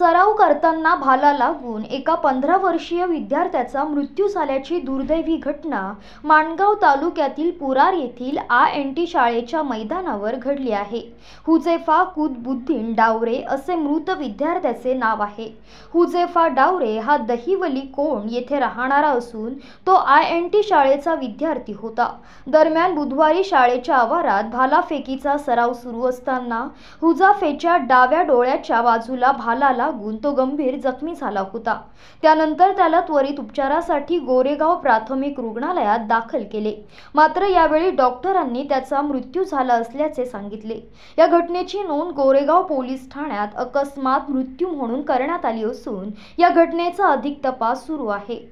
सराव करताना भाला लागून एका पंधरा वर्षीय विद्यार्थ्याचा मृत्यू झाल्याची दुर्दैवी घटना माणगाव तालुक्यातील पुरार येथील आ एन टी शाळेच्या मैदानावर घडली आहे हुजेफा कुदबुद्दीन डावरे असे मृत विद्यार्थ्याचे नाव आहे हुजेफा डावरे हा दहिवली कोण येथे राहणारा असून तो आय एन टी शाळेचा विद्यार्थी होता दरम्यान बुधवारी शाळेच्या आवारात भालाफेकीचा सराव सुरू असताना हुजाफेच्या डाव्या डोळ्याच्या बाजूला भाला लागून तो गंभीर जखमी झाला होता त्यानंतर त्याला त्वरित उपचारासाठी गोरेगाव प्राथमिक रुग्णालयात दाखल केले मात्र यावेळी डॉक्टरांनी त्याचा मृत्यू झाला असल्याचे सांगितले या घटनेची नोंद गोरेगाव पोलीस ठाण्यात अकस्मात मृत्यू म्हणून करण्यात आली असून या घटनेचा अधिक तपास सुरू आहे